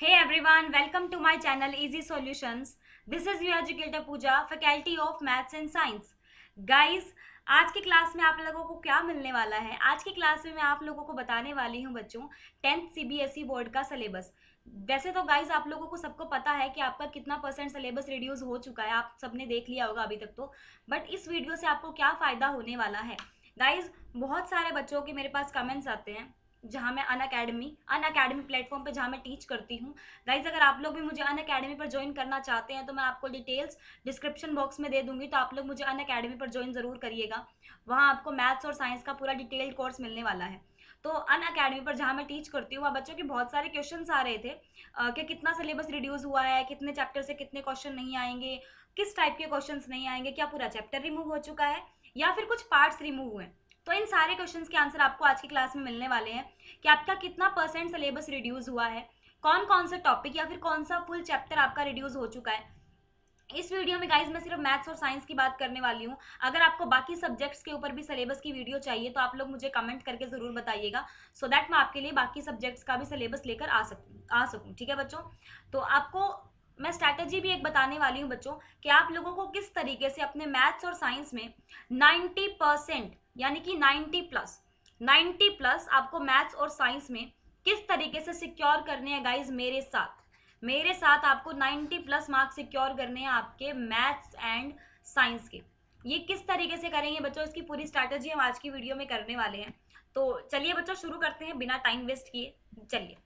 Hey everyone, welcome to my channel Easy Solutions. This is your educator Pooja, faculty of Maths and Science. Guys, आज की class में आप लोगों को क्या मिलने वाला है आज की क्लास में मैं आप लोगों को बताने वाली हूँ बच्चों टेंथ सीबीएसई बोर्ड का सिलेबस वैसे तो गाइज आप लोगों को सबको पता है कि आपका कितना परसेंट सिलेबस रिड्यूस हो चुका है आप सबने देख लिया होगा अभी तक तो बट इस वीडियो से आपको क्या फ़ायदा होने वाला है गाइज बहुत सारे बच्चों के मेरे पास कमेंट्स आते हैं जहाँ मैं Unacademy Unacademy platform पर जहाँ मैं टीच करती हूँ गाइज अगर आप लोग भी मुझे अन अकेडमी पर ज्वाइन करना चाहते हैं तो मैं आपको डिटेल्स डिस्क्रिप्शन बॉक्स में दे दूँगी तो आप लोग मुझे अन अकेडमी पर ज्वाइन ज़रूर करिएगा वहाँ आपको मैथ्स और साइंस का पूरा डिटेल्ड कोर्स मिलने वाला है तो अन अकेडमी पर जहाँ मैं टीच करती हूँ वहाँ बच्चों के बहुत सारे क्वेश्चन आ रहे थे कि कितना सिलेबस रिड्यूस हुआ है कितने चैप्टर से कितने क्वेश्चन नहीं आएंगे किस टाइप के क्वेश्चन नहीं आएंगे क्या पूरा चैप्टर रिमूव हो चुका है या फिर कुछ पार्ट्स रिमूव हुए हैं तो इन सारे क्वेश्चंस के आंसर आपको आज की क्लास में मिलने वाले हैं कि आपका कितना परसेंट सिलेबस रिड्यूस हुआ है कौन कौन सा टॉपिक या फिर कौन सा फुल चैप्टर आपका रिड्यूस हो चुका है इस वीडियो में गाइज मैं सिर्फ मैथ्स और साइंस की बात करने वाली हूँ अगर आपको बाकी सब्जेक्ट्स के ऊपर भी सिलेबस की वीडियो चाहिए तो आप लोग मुझे कमेंट करके ज़रूर बताइएगा सो so दैट मैं आपके लिए बाकी सब्जेक्ट्स का भी सिलेबस लेकर आ सकूँ आ सकूँ ठीक है बच्चों तो आपको मैं स्ट्रैटेजी भी एक बताने वाली हूँ बच्चों कि आप लोगों को किस तरीके से अपने मैथ्स और साइंस में नाइन्टी परसेंट यानी कि 90 प्लस 90 प्लस आपको मैथ्स और साइंस में किस तरीके से सिक्योर करने हैं गाइज मेरे साथ मेरे साथ आपको 90 प्लस मार्क्स सिक्योर करने हैं आपके मैथ्स एंड साइंस के ये किस तरीके से करेंगे बच्चों इसकी पूरी स्ट्रैटेजी हम आज की वीडियो में करने वाले हैं तो चलिए बच्चों शुरू करते हैं बिना टाइम वेस्ट किए चलिए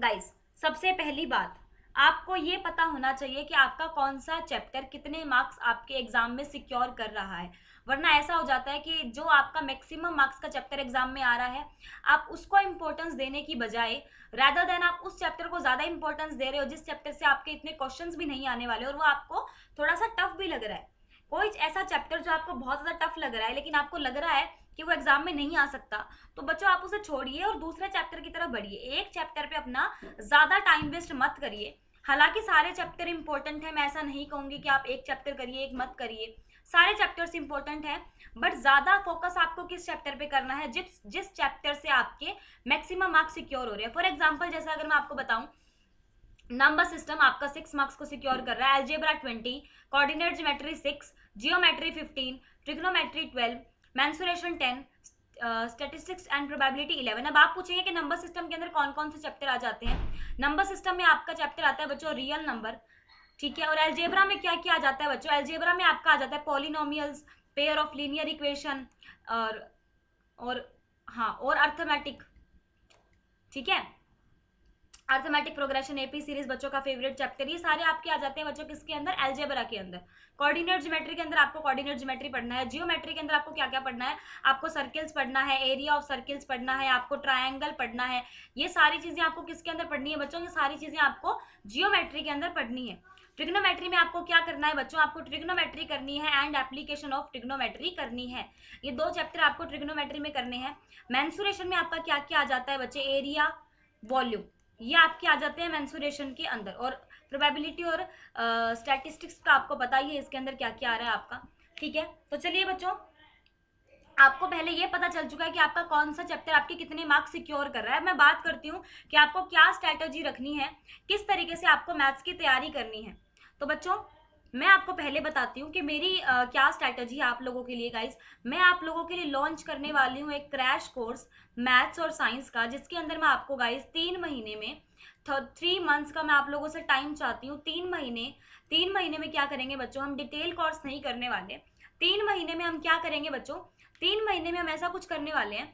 गाइज सबसे पहली बात आपको ये पता होना चाहिए कि आपका कौन सा चैप्टर कितने मार्क्स आपके एग्जाम में सिक्योर कर रहा है वरना ऐसा हो जाता है कि जो आपका मैक्सिमम मार्क्स का चैप्टर एग्जाम में आ रहा है आप उसको इम्पोर्टेंस देने की बजाय रैदर देन आप उस चैप्टर को ज़्यादा इंपॉर्टेंस दे रहे हो जिस चैप्टर से आपके इतने क्वेश्चन भी नहीं आने वाले और वो आपको थोड़ा सा टफ भी लग रहा है कोई ऐसा चैप्टर जो आपको बहुत ज़्यादा टफ लग रहा है लेकिन आपको लग रहा है कि वो एग्जाम में नहीं आ सकता तो बच्चों आप उसे छोड़िए और दूसरे चैप्टर की तरफ बढ़िए एक चैप्टर पे अपना ज़्यादा टाइम वेस्ट मत करिए हालांकि सारे चैप्टर इंपॉर्टेंट है मैं ऐसा नहीं कहूँगी कि आप एक चैप्टर करिए एक मत करिए सारे चैप्टर्स इंपॉर्टेंट हैं बट ज़्यादा फोकस आपको किस चैप्टर पे करना है जिस जिस चैप्टर से आपके मैक्सिमम मार्क्स सिक्योर हो रहे हैं फॉर एग्जाम्पल जैसा अगर मैं आपको बताऊँ नंबर सिस्टम आपका सिक्स मार्क्स को सिक्योर कर रहा है algebra twenty coordinate geometry six geometry fifteen trigonometry twelve mensuration ten statistics and probability eleven अब आप पूछेंगे कि नंबर सिस्टम के अंदर कौन कौन से चैप्टर आ जाते हैं नंबर सिस्टम में आपका चैप्टर आता है बच्चों रियल नंबर ठीक है और एल्जेब्रा में क्या किया जाता है बच्चों एल्जेब्रा में आपका आ जाता है polynomials pair of linear equation और और हाँ और अर्थमेटिक ठीक है अर्थमेटिक प्रोग्रेशन एपी सीरीज बच्चों का फेवरेट चैप्टर ये सारे आपके आ जाते हैं बच्चों किसके अंदर एल्जेब्रा के अंदर कोऑर्डिनेट ज्योमेट्री के अंदर आपको कोऑर्डिनेट ज्योमेट्री पढ़ना है जियोमेट्री के अंदर आपको क्या क्या पढ़ना है आपको सर्किल्स पढ़ना है एरिया ऑफ सर्किल्स पढ़ना है आपको ट्राइंगल पढ़ना है ये सारी चीज़ें आपको किसके अंदर पढ़नी है बच्चों ये सारी चीज़ें आपको जियोमेट्री के अंदर पढ़नी है ट्रिग्नोमेट्री में आपको क्या करना है बच्चों आपको ट्रिग्नोमेट्री करनी है एंड एप्लीकेशन ऑफ ट्रिग्नोमेट्री करनी है ये दो चैप्टर आपको ट्रिग्नोमेट्री में करने हैं मैंसुरेशन में आपका क्या क्या आ जाता है बच्चे एरिया वॉल्यूम ये आपके आ जाते हैं मैंसुरेशन के अंदर और प्रोबेबिलिटी और स्टैटिस्टिक्स uh, का आपको पता ही है इसके अंदर क्या क्या आ रहा है आपका ठीक है तो चलिए बच्चों आपको पहले ये पता चल चुका है कि आपका कौन सा चैप्टर आपके कितने मार्क्स सिक्योर कर रहा है मैं बात करती हूँ कि आपको क्या स्ट्रैटेजी रखनी है किस तरीके से आपको मैथ्स की तैयारी करनी है तो बच्चों मैं आपको पहले बताती हूँ कि मेरी आ, क्या स्ट्रैटेजी है आप लोगों के लिए गाइज मैं आप लोगों के लिए लॉन्च करने वाली हूँ एक क्रैश कोर्स मैथ्स और साइंस का जिसके अंदर मैं आपको गाइज तीन महीने में थ्री मंथ्स का मैं आप लोगों से टाइम चाहती हूँ तीन महीने तीन महीने में क्या करेंगे बच्चों हम डिटेल कोर्स नहीं करने वाले तीन महीने में हम क्या करेंगे बच्चों तीन महीने में हम ऐसा कुछ करने वाले हैं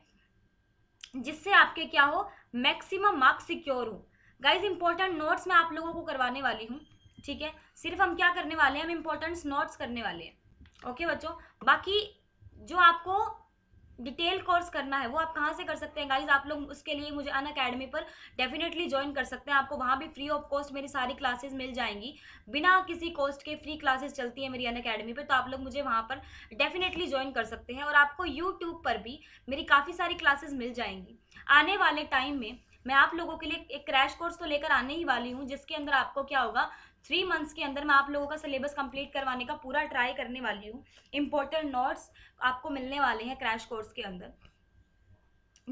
जिससे आपके क्या हो मैक्सिमम मार्क्स सिक्योर हो गाइज इंपॉर्टेंट नोट्स मैं आप लोगों को करवाने वाली हूँ ठीक है सिर्फ हम क्या करने वाले हैं हम इंपॉर्टेंट नोट्स करने वाले हैं ओके बच्चों बाकी जो आपको डिटेल कोर्स करना है वो आप कहाँ से कर सकते हैं गाइज आप लोग उसके लिए मुझे अन अकेडमी पर डेफिनेटली ज्वाइन कर सकते हैं आपको वहाँ भी फ्री ऑफ कॉस्ट मेरी सारी क्लासेस मिल जाएंगी बिना किसी कॉस्ट के फ्री क्लासेस चलती है मेरी अन अकेडमी पर तो आप लोग मुझे वहाँ पर डेफिनेटली ज्वाइन कर सकते हैं और आपको यूट्यूब पर भी मेरी काफ़ी सारी क्लासेज मिल जाएंगी आने वाले टाइम में मैं आप लोगों के लिए एक क्रैश कोर्स तो लेकर आने ही वाली हूँ जिसके अंदर आपको क्या होगा थ्री मंथ्स के अंदर मैं आप लोगों का सिलेबस कंप्लीट करवाने का पूरा ट्राई करने वाली हूँ इम्पोर्टेंट नोट्स आपको मिलने वाले हैं क्रैश कोर्स के अंदर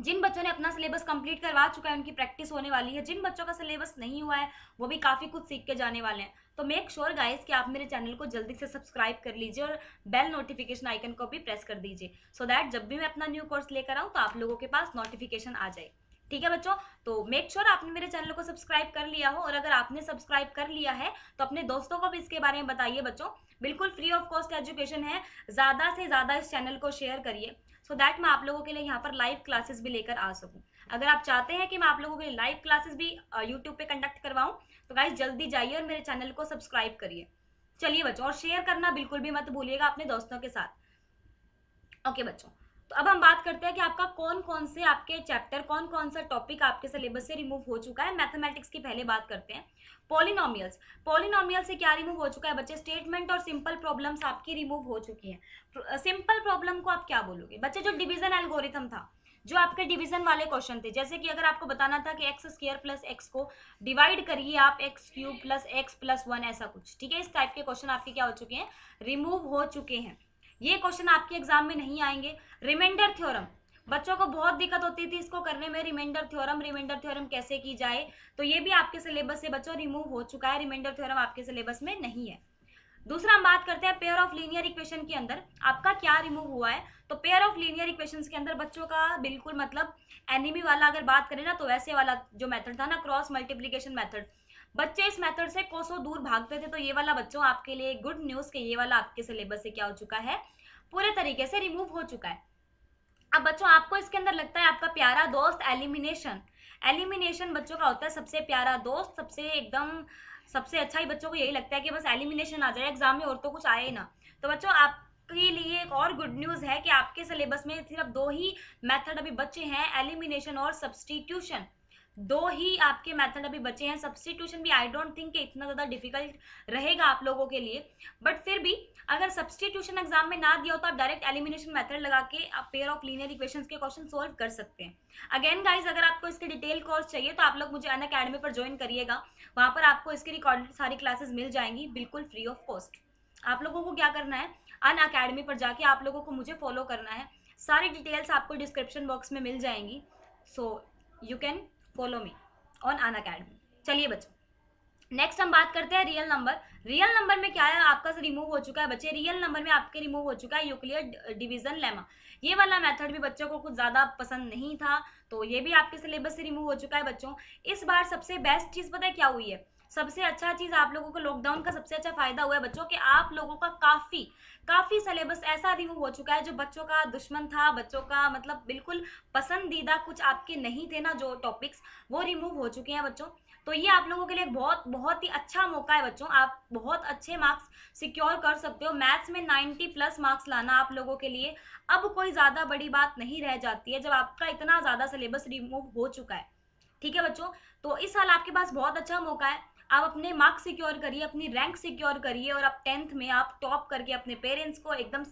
जिन बच्चों ने अपना सिलेबस कंप्लीट करवा चुका है उनकी प्रैक्टिस होने वाली है जिन बच्चों का सिलेबस नहीं हुआ है वो भी काफ़ी कुछ सीख के जाने वाले हैं तो मेक श्योर गाइस कि आप मेरे चैनल को जल्दी से सब्सक्राइब कर लीजिए और बेल नोटिफिकेशन आइकन को भी प्रेस कर दीजिए सो so दैट जब भी मैं अपना न्यू कोर्स लेकर आऊँ तो आप लोगों के पास नोटिफिकेशन आ जाए ठीक है बच्चों तो मेक श्योर sure आपने मेरे चैनल को सब्सक्राइब कर लिया हो और अगर आपने सब्सक्राइब कर लिया है तो अपने दोस्तों को भी इसके बारे में बताइए बच्चों बिल्कुल फ्री ऑफ कॉस्ट एजुकेशन है ज़्यादा से ज़्यादा इस चैनल को शेयर करिए सो so दैट मैं आप लोगों के लिए यहाँ पर लाइव क्लासेस भी लेकर आ सकूँ अगर आप चाहते हैं कि मैं आप लोगों के लिए लाइव क्लासेस भी यूट्यूब पर कंडक्ट करवाऊँ तो गाइज जल्दी जाइए और मेरे चैनल को सब्सक्राइब करिए चलिए बच्चों और शेयर करना बिल्कुल भी मत भूलिएगा अपने दोस्तों के साथ ओके बच्चों तो अब हम बात करते हैं कि आपका कौन कौन से आपके चैप्टर कौन कौन सा टॉपिक आपके सिलेबस से रिमूव हो चुका है मैथमेटिक्स की पहले बात करते हैं पॉलिनॉमियल्स पोलिनोमियल से क्या रिमूव हो चुका है बच्चे स्टेटमेंट और सिंपल प्रॉब्लम्स आपकी रिमूव हो चुकी हैं सिंपल प्रॉब्लम को आप क्या बोलोगे बच्चे जो डिविजन एल्गोरिथम था जो आपके डिवीजन वाले क्वेश्चन थे जैसे कि अगर आपको बताना था कि एक्स स्क्र प्लस एक्स को डिवाइड करिए आप x cube plus x plus one ऐसा कुछ ठीक है इस टाइप के क्वेश्चन आपके क्या हो चुके हैं रिमूव हो चुके हैं ये क्वेश्चन आपके एग्जाम में नहीं आएंगे रिमाइंडर थ्योरम बच्चों को बहुत दिक्कत होती थी इसको करने में रिमाइंडर थ्योरम रिमाइंडर थ्योरम कैसे की जाए तो ये भी आपके सिलेबस से बच्चों रिमूव हो चुका है रिमाइंडर थ्योरम आपके सिलेबस में नहीं है दूसरा हम बात करते हैं पेयर ऑफ लीनियर इक्वेशन के अंदर आपका क्या रिमूव हुआ है तो पेयर ऑफ लीनियर इक्वेशन के अंदर बच्चों का बिल्कुल मतलब एनिमी वाला अगर बात करें ना तो वैसे वाला जो मैथड था ना क्रॉस मल्टीप्लीकेशन मैथड बच्चे इस मेथड से कोसों दूर भागते थे तो ये वाला बच्चों आपके लिए गुड न्यूज़ के ये वाला आपके सिलेबस से क्या हो चुका है पूरे तरीके से रिमूव हो चुका है अब बच्चों आपको इसके अंदर लगता है आपका प्यारा दोस्त एलिमिनेशन एलिमिनेशन बच्चों का होता है सबसे प्यारा दोस्त सबसे एकदम सबसे अच्छा ही बच्चों को यही लगता है कि बस एलिमिनेशन आ जाए एग्जाम में और तो कुछ आए ही ना तो बच्चों आप के लिए एक और गुड न्यूज़ है कि आपके सिलेबस में सिर्फ दो ही मेथड अभी बचे हैं एलिमिनेशन और सब्सटीट्यूशन दो ही आपके मेथड अभी बचे हैं सब्सटीट्यूशन भी आई डोंट थिंक इतना ज़्यादा डिफिकल्ट रहेगा आप लोगों के लिए बट फिर भी अगर सब्सटीट्यूशन एग्जाम में ना दिया हो तो आप डायरेक्ट एलिमिनेशन मेथड लगा के आप पेयर ऑफ लीनियर इक्वेशंस के क्वेश्चन सोल्व कर सकते हैं अगेन गाइज अगर आपको इसके डिटेल कोर्स चाहिए तो आप लोग मुझे अन अकेडमी पर ज्वाइन करिएगा वहाँ पर आपको इसके रिकॉर्डेड सारी क्लासेज मिल जाएंगी बिल्कुल फ्री ऑफ कॉस्ट आप लोगों को क्या करना है अन अकेडमी पर जाके आप लोगों को मुझे फॉलो करना है सारी डिटेल्स आपको डिस्क्रिप्शन बॉक्स में मिल जाएंगी so you can follow me on Unacademy चलिए बच्चों नेक्स्ट हम बात करते हैं रियल नंबर रियल नंबर में क्या है आपका रिमूव हो चुका है बच्चे रियल नंबर में आपके रिमूव हो चुका है यूक्लियर डिवीजन लेमा ये वाला मेथड भी बच्चों को कुछ ज़्यादा पसंद नहीं था तो ये भी आपके सिलेबस से रिमूव हो चुका है बच्चों इस बार सबसे बेस्ट चीज़ पता है क्या हुई है सबसे अच्छा चीज़ आप लोगों को लॉकडाउन का सबसे अच्छा फ़ायदा हुआ है बच्चों कि आप लोगों का काफ़ी काफ़ी सिलेबस ऐसा रिमूव हो चुका है जो बच्चों का दुश्मन था बच्चों का मतलब बिल्कुल पसंदीदा कुछ आपके नहीं थे ना जो टॉपिक्स वो रिमूव हो चुके हैं बच्चों तो ये आप लोगों के लिए बहुत बहुत ही अच्छा मौका है बच्चों आप बहुत अच्छे मार्क्स सिक्योर कर सकते हो मैथ्स में 90 प्लस मार्क्स लाना आप लोगों के लिए अब कोई ज़्यादा बड़ी बात नहीं रह जाती है जब आपका इतना ज़्यादा सिलेबस रिमूव हो चुका है ठीक है बच्चों तो इस साल आपके पास बहुत अच्छा मौका है आप अपने मार्क्स सिक्योर करिए अपनी रैंक सिक्योर करिए और आप टेंथ में आप टॉप करके अपने पेरेंट्स को एकदम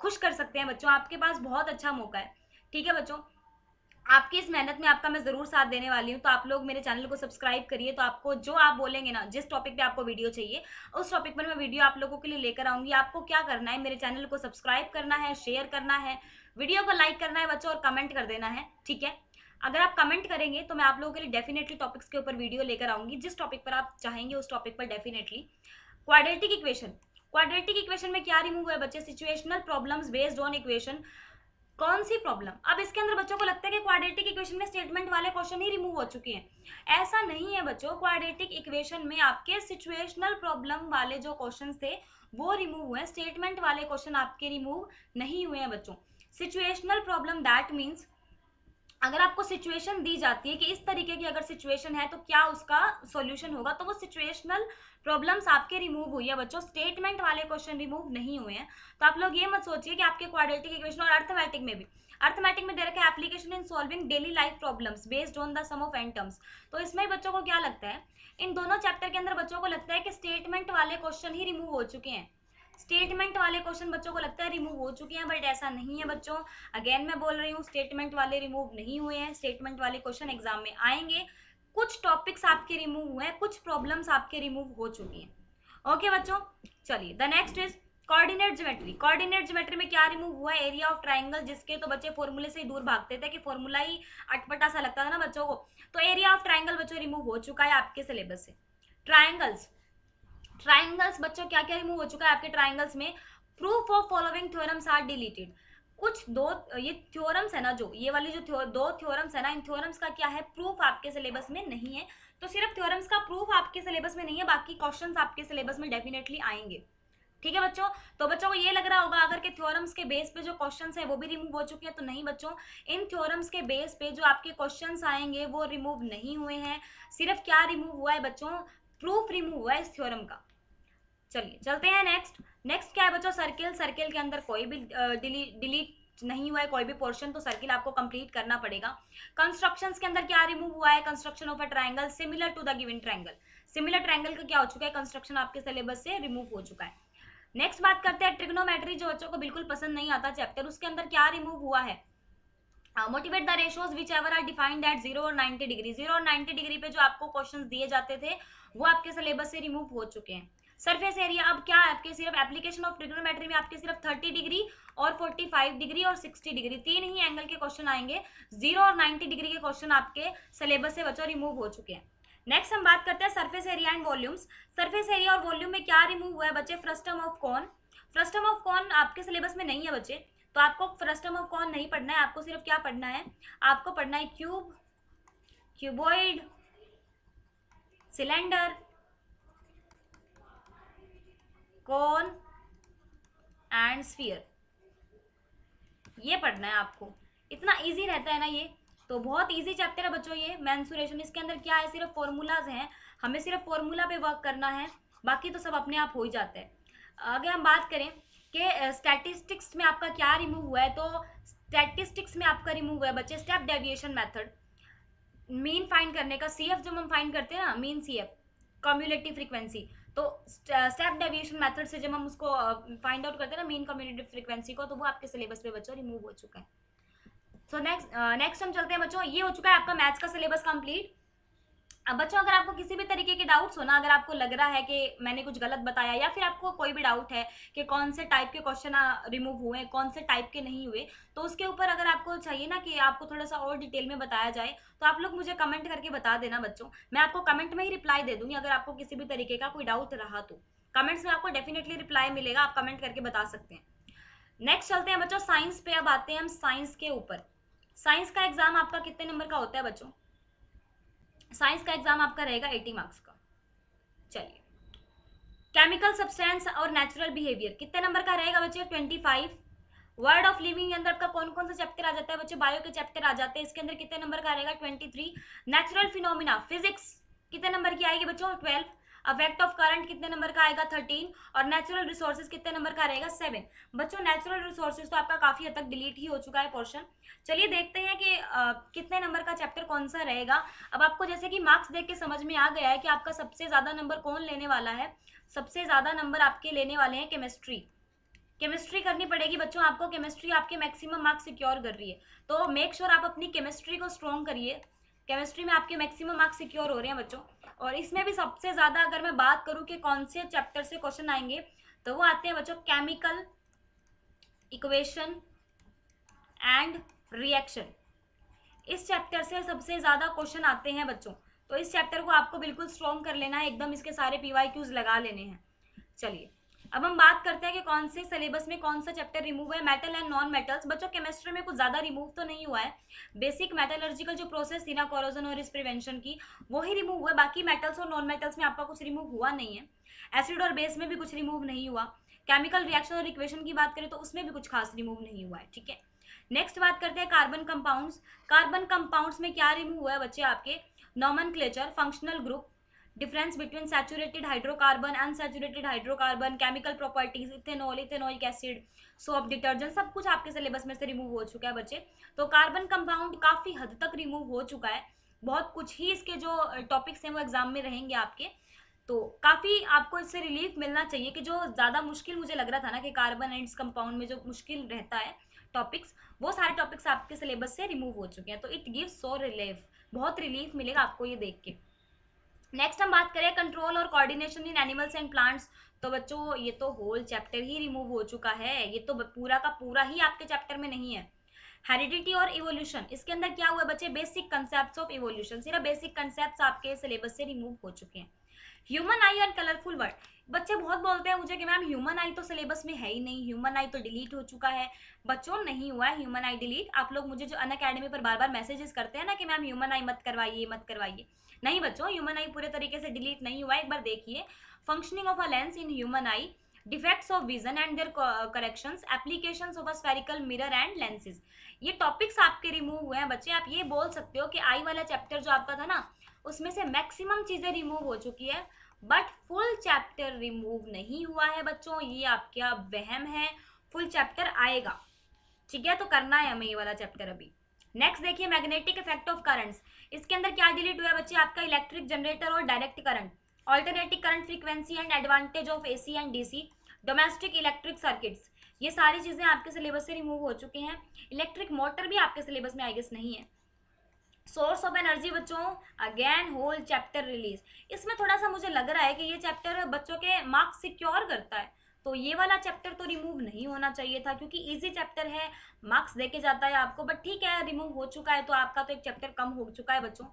खुश कर सकते हैं बच्चों आपके पास बहुत अच्छा मौका है ठीक है बच्चों आपकी इस मेहनत में आपका मैं ज़रूर साथ देने वाली हूँ तो आप लोग मेरे चैनल को सब्सक्राइब करिए तो आपको जो आप बोलेंगे ना जिस टॉपिक पे आपको वीडियो चाहिए उस टॉपिक पर मैं वीडियो आप लोगों के लिए लेकर आऊँगी आपको क्या करना है मेरे चैनल को सब्सक्राइब करना है शेयर करना है वीडियो को लाइक करना है बच्चों और कमेंट कर देना है ठीक है अगर आप कमेंट करेंगे तो मैं आप लोगों के लिए डेफिनेटली टॉपिक्स के ऊपर वीडियो लेकर आऊँगी जिस टॉपिक पर आप चाहेंगे उस टॉपिक पर definitely quadratic equation quadratic equation में क्या रिमूव है बच्चे situational problems based on equation कौन सी प्रॉब्लम अब इसके अंदर बच्चों को लगता है कि क्वाड्रेटिक इक्वेशन में स्टेटमेंट वाले क्वेश्चन ही रिमूव हो चुके हैं ऐसा नहीं है बच्चों क्वाड्रेटिक इक्वेशन में आपके सिचुएशनल प्रॉब्लम वाले जो क्वेश्चन थे वो रिमूव हुए हैं स्टेटमेंट वाले क्वेश्चन आपके रिमूव नहीं हुए हैं बच्चों सिचुएशनल प्रॉब्लम दैट मीन्स अगर आपको सिचुएशन दी जाती है कि इस तरीके की अगर सिचुएशन है तो क्या उसका सॉल्यूशन होगा तो वो सिचुएशनल प्रॉब्लम्स आपके रिमूव हुई है बच्चों स्टेटमेंट वाले क्वेश्चन रिमूव नहीं हुए हैं तो आप लोग ये मत सोचिए कि आपके क्वाड्रेटिक इक्वेशन और अर्थमेटिक में भी अर्थमेटिक में दे रखा है application in solving daily life problems based on the sum of n terms तो इसमें बच्चों को क्या लगता है इन दोनों चैप्टर के अंदर बच्चों को लगता है कि स्टेटमेंट वाले क्वेश्चन ही रिमूव हो चुके हैं स्टेटमेंट वाले क्वेश्चन बच्चों को लगता है रिमूव हो चुके हैं बट ऐसा नहीं है बच्चों अगेन मैं बोल रही हूँ स्टेटमेंट वाले रिमूव नहीं हुए हैं स्टेटमेंट वाले क्वेश्चन एग्जाम में आएंगे कुछ टॉपिक्स आपके रिमूव हुए हैं कुछ प्रॉब्लम्स आपके रिमूव हो चुकी हैं ओके बच्चों चलिए the next is coordinate geometry coordinate geometry में क्या रिमूव हुआ है एरिया ऑफ ट्राइंगल जिसके तो बच्चे फॉर्मूले से ही दूर भागते थे कि फॉर्मूला ही अटपटा सा लगता था ना बच्चों को तो एरिया ऑफ ट्राइंगल बच्चों रिमूव हो चुका है आपके सिलेबस से ट्राइंगल्स ट्राइंगल्स बच्चों क्या क्या रिमूव हो चुका है आपके ट्राइंगल्स में proof of following theorems are deleted कुछ दो ये थ्योरम्स है ना जो ये वाली जो थ्योर, दो थ्योरम्स है ना इन थ्योरम्स का क्या है प्रूफ आपके सिलेबस में नहीं है तो सिर्फ थ्योरम्स का प्रूफ आपके सिलेबस में नहीं है बाकी क्वेश्चंस आपके सिलेबस में डेफिनेटली आएंगे ठीक है बच्चों तो बच्चों को ये लग रहा होगा अगर के थ्योरम्स के बेस पे जो क्वेश्चंस है वो भी रिमूव हो चुके हैं तो नहीं बच्चों इन थ्योरम्स के बेस पे जो आपके क्वेश्चंस आएंगे वो रिमूव नहीं हुए हैं सिर्फ क्या रिमूव हुआ है बच्चों प्रूफ रिमूव हुआ है इस थ्योरम का चलिए चलते हैं नेक्स्ट नेक्स्ट क्या है बच्चों सर्किल सर्किल के अंदर कोई भी डिलीट डिलीट नहीं हुआ है कोई भी पोर्शन तो सर्किल आपको कंप्लीट करना पड़ेगा कंस्ट्रक्शन के अंदर क्या रिमूव हुआ है construction of a triangle similar to the given triangle similar triangle का क्या हो चुका है कंस्ट्रक्शन आपके सिलेबस से रिमूव हो चुका है नेक्स्ट बात करते हैं ट्रिग्नोमेट्री जो बच्चों को बिल्कुल पसंद नहीं आता चैप्टर उसके अंदर क्या रिमूव हुआ है motivate the ratios whichever are defined at zero और नाइन्टी डिग्री जीरो और नाइन्टी डिग्री पे जो आपको क्वेश्चन दिए जाते थे वो आपके सिलेबस से रिमूव हो चुके हैं सरफेस एरिया अब क्या है आपके सिर्फ एप्लीकेशन ऑफ ट्रिग्नोमेट्री में आपके सिर्फ 30 डिग्री और 45 डिग्री और 60 डिग्री तीन ही एंगल के क्वेश्चन आएंगे जीरो और 90 डिग्री के क्वेश्चन आपके सिलेबस से बच्चों रिमूव हो चुके हैं नेक्स्ट हम बात करते हैं surface area and volumes surface area और वॉल्यूम में क्या रिमूव हुआ है बच्चे frustum of cone frustum of cone आपके सिलेबस में नहीं है बच्चे तो आपको फ्रस्टम ऑफ कॉन नहीं पढ़ना है आपको सिर्फ क्या पढ़ना है आपको पढ़ना है cube cuboid cylinder cone and sphere ये पढ़ना है आपको इतना इजी रहता है ना ये तो बहुत इजी चैप्टर है बच्चों ये मैंसुरेशन इसके अंदर क्या है सिर्फ फॉर्मूलाज हैं हमें सिर्फ फॉर्मूला पे वर्क करना है बाकी तो सब अपने आप हो ही जाता है अगर हम बात करें कि स्टैटिस्टिक्स में आपका क्या रिमूव हुआ है तो स्टैटिस्टिक्स में आपका रिमूव हुआ है बच्चे step deviation method mean find करने का सी एफ जब हम फाइंड करते हैं ना mean C F cumulative frequency तो स्टेप डेविएशन मेथड से जब हम उसको फाइंड uh, आउट करते हैं ना मेन कम्युनिटी फ्रिक्वेंसी को तो वो आपके सिलेबस में बच्चों रिमूव हो चुका है सो नेक्स्ट नेक्स्ट हम चलते हैं बच्चों ये हो चुका है आपका मैथ्स का सिलेबस कंप्लीट बच्चों अगर आपको किसी भी तरीके के डाउट्स हो ना अगर आपको लग रहा है कि मैंने कुछ गलत बताया या फिर आपको कोई भी डाउट है कि कौन से टाइप के क्वेश्चन रिमूव हुए कौन से टाइप के नहीं हुए तो उसके ऊपर अगर आपको चाहिए ना कि आपको थोड़ा सा और डिटेल में बताया जाए तो आप लोग मुझे कमेंट करके बता देना बच्चों मैं आपको कमेंट में ही रिप्लाई दे दूंगी अगर आपको किसी भी तरीके का कोई डाउट रहा तो कमेंट्स में आपको डेफिनेटली रिप्लाई मिलेगा आप कमेंट करके बता सकते हैं नेक्स्ट चलते हैं बच्चों साइंस पे अब आते हैं हम साइंस के ऊपर साइंस का एग्जाम आपका कितने नंबर का होता है बच्चों साइंस का एग्जाम आपका रहेगा एटी मार्क्स का चलिए केमिकल सब्सटेंस और नेचुरल बिहेवियर कितने नंबर का रहेगा बच्चे twenty five world of living के अंदर आपका कौन कौन सा चैप्टर आ जाता है बच्चे बायो के चैप्टर आ जाते हैं इसके अंदर कितने नंबर का रहेगा twenty three natural phenomena physics कितने नंबर की आएगी बच्चों ट्वेल्व अफेक्ट ऑफ करंट कितने नंबर का आएगा थर्टीन और नेचुरल रिसोर्सेज कितने नंबर का रहेगा सेवन बच्चों नेचुरल रिसोर्सेज तो आपका काफ़ी हद तक डिलीट ही हो चुका है पोर्शन चलिए देखते हैं कि आ, कितने नंबर का चैप्टर कौन सा रहेगा अब आपको जैसे कि मार्क्स देख के समझ में आ गया है कि आपका सबसे ज़्यादा नंबर कौन लेने वाला है सबसे ज़्यादा नंबर आपके लेने वाले हैं केमिस्ट्री केमिस्ट्री करनी पड़ेगी बच्चों आपको केमिस्ट्री आपके मैक्सिमम मार्क्स सिक्योर कर रही है तो मेक श्योर sure आप अपनी केमिस्ट्री को स्ट्रॉन्ग करिए केमिस्ट्री में आपके मैक्सिमम मार्क्स सिक्योर हो रहे हैं बच्चों और इसमें भी सबसे ज़्यादा अगर मैं बात करूँ कि कौन से चैप्टर से क्वेश्चन आएंगे तो वो आते हैं बच्चों केमिकल इक्वेशन एंड रिएक्शन इस चैप्टर से सबसे ज़्यादा क्वेश्चन आते हैं बच्चों तो इस चैप्टर को आपको बिल्कुल स्ट्रॉन्ग कर लेना है एकदम इसके सारे पी वाई क्यूज़ लगा लेने हैं चलिए अब हम बात करते हैं कि कौन से सिलेबस में कौन सा चैप्टर रिमूव है मेटल एंड नॉन मेटल्स बच्चों केमिस्ट्री में कुछ ज़्यादा रिमूव तो नहीं हुआ है बेसिक मेटलर्जिकल जो प्रोसेस थी ना कॉरोजन और इस प्रिवेंशन की वो ही रिमूव हुआ बाकी मेटल्स और नॉन मेटल्स में आपका कुछ रिमूव हुआ नहीं है एसिड और बेस में भी कुछ रिमूव नहीं हुआ केमिकल रिएक्शन और इक्वेशन की बात करें तो उसमें भी कुछ खास रिमूव नहीं हुआ है ठीक है नेक्स्ट बात करते हैं कार्बन कंपाउंड्स कार्बन कंपाउंड्स में क्या रिमूव हुआ है बच्चे आपके नॉमन functional group difference between saturated hydrocarbon unsaturated hydrocarbon chemical properties ethanol ethanoic acid soap detergent सब कुछ आपके सिलेबस में से रिमूव हो चुका है बच्चे तो कार्बन कंपाउंड काफ़ी हद तक रिमूव हो चुका है बहुत कुछ ही इसके जो टॉपिक्स हैं वो एग्जाम में रहेंगे आपके तो काफ़ी आपको इससे रिलीफ मिलना चाहिए कि जो ज़्यादा मुश्किल मुझे लग रहा था ना कि कार्बन एंड कंपाउंड में जो मुश्किल रहता है टॉपिक्स वो सारे टॉपिक्स आपके सिलेबस से रिमूव हो चुके हैं तो इट गिव्स सो रिलीफ बहुत रिलीफ मिलेगा आपको ये देख के नेक्स्ट हम बात करें कंट्रोल और coordination in animals and plants तो बच्चों ये तो होल चैप्टर ही रिमूव हो चुका है ये तो पूरा का पूरा ही आपके चैप्टर में नहीं है हेरिडिटी और इवोल्यूशन इसके अंदर क्या हुआ बच्चे बेसिक कंसेप्ट ऑफ इवोल्यूशन सिर्फ बेसिक कंसेप्ट आपके सिलेबस से रिमूव हो चुके हैं human eye and colourful world बच्चे बहुत बोलते हैं मुझे कि मैम ह्यूमन आई तो सिलेबस में है ही नहीं ह्यूमन आई तो डिलीट हो चुका है बच्चों नहीं हुआ है ह्यूमन आई डिलीट आप लोग मुझे जो अन अकेडमी पर बार बार मैसेजेस करते हैं ना कि मैम ह्यूमन आई मत करवाइए मत करवाइए नहीं बच्चों ह्यूमन आई पूरे तरीके से डिलीट नहीं हुआ एक बार देखिए functioning of a lens in human eye defects of vision and their correction application of a spherical mirror and lenses ये टॉपिक्स आपके रिमूव हुए हैं बच्चे आप ये बोल सकते हो कि आई वाला चैप्टर जो आपका था ना उसमें से मैक्सिमम चीज़ें रिमूव हो चुकी है बट फुल चैप्टर रिमूव नहीं हुआ है बच्चों ये आपका वहम है फुल चैप्टर आएगा ठीक है तो करना है हमें ये वाला चैप्टर अभी नेक्स्ट देखिए मैग्नेटिक इफेक्ट ऑफ करंट्स इसके अंदर क्या डिलीट हुआ है बच्चे आपका इलेक्ट्रिक जनरेटर और direct current alternative current frequency and advantage of AC and DC domestic electric circuits ये सारी चीज़ें आपके सिलेबस से रिमूव हो चुके हैं इलेक्ट्रिक मोटर भी आपके सिलेबस में आई गेस नहीं है सोर्स ऑफ एनर्जी बच्चों अगेन होल चैप्टर रिलीज इसमें थोड़ा सा मुझे लग रहा है कि ये चैप्टर बच्चों के मार्क्स सिक्योर करता है तो ये वाला चैप्टर तो रिमूव नहीं होना चाहिए था क्योंकि इजी चैप्टर है मार्क्स देके जाता है आपको बट ठीक है रिमूव हो चुका है तो आपका तो एक चैप्टर कम हो चुका है बच्चों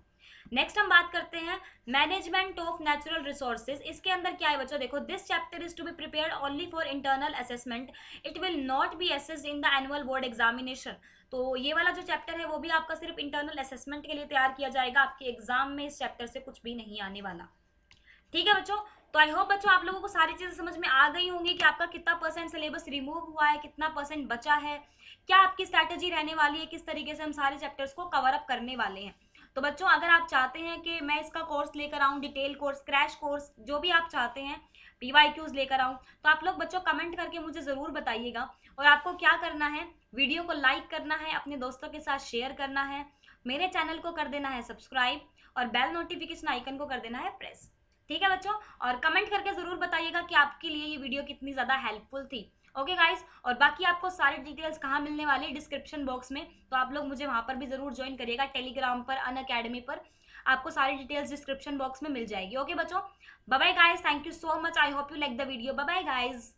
नेक्स्ट हम बात करते हैं मैनेजमेंट ऑफ नेचुरल रिसोर्सेज इसके अंदर क्या है बच्चों देखो this chapter is to be prepare only for internal assessment it will not be assess in the annual board examination तो ये वाला जो चैप्टर है वो भी आपका सिर्फ इंटरनल असेसमेंट के लिए तैयार किया जाएगा आपके एग्जाम में इस चैप्टर से कुछ भी नहीं आने वाला ठीक है बच्चों तो आई होप बच्चों आप लोगों को सारी चीज़ें समझ में आ गई होंगी कि आपका कितना परसेंट सिलेबस रिमूव हुआ है कितना परसेंट बचा है क्या आपकी स्ट्रैटेजी रहने वाली है किस तरीके से हम सारे चैप्टर्स को कवर अप करने वाले हैं तो बच्चों अगर आप चाहते हैं कि मैं इसका कोर्स लेकर आऊँ डिटेल कोर्स क्रैश कोर्स जो भी आप चाहते हैं पी वाई क्यूज़ लेकर आऊँ तो आप लोग बच्चों कमेंट करके मुझे ज़रूर बताइएगा और आपको क्या करना है वीडियो को लाइक करना है अपने दोस्तों के साथ शेयर करना है मेरे चैनल को कर देना है सब्सक्राइब और बेल नोटिफिकेशन आइकन को कर देना है प्रेस ठीक है बच्चों और कमेंट करके ज़रूर बताइएगा कि आपके लिए ये वीडियो कितनी ज़्यादा हेल्पफुल थी ओके गाइज और बाकी आपको सारी डिटेल्स कहाँ मिलने वाली डिस्क्रिप्शन बॉक्स में तो आप लोग मुझे वहाँ पर भी ज़रूर ज्वाइन करिएगा टेलीग्राम पर अन अकेडमी पर आपको सारी डिटेल्स डिस्क्रिप्शन बॉक्स में मिल जाएगी ओके बच्चों bye guys thank you so much I hope you like the video bye guys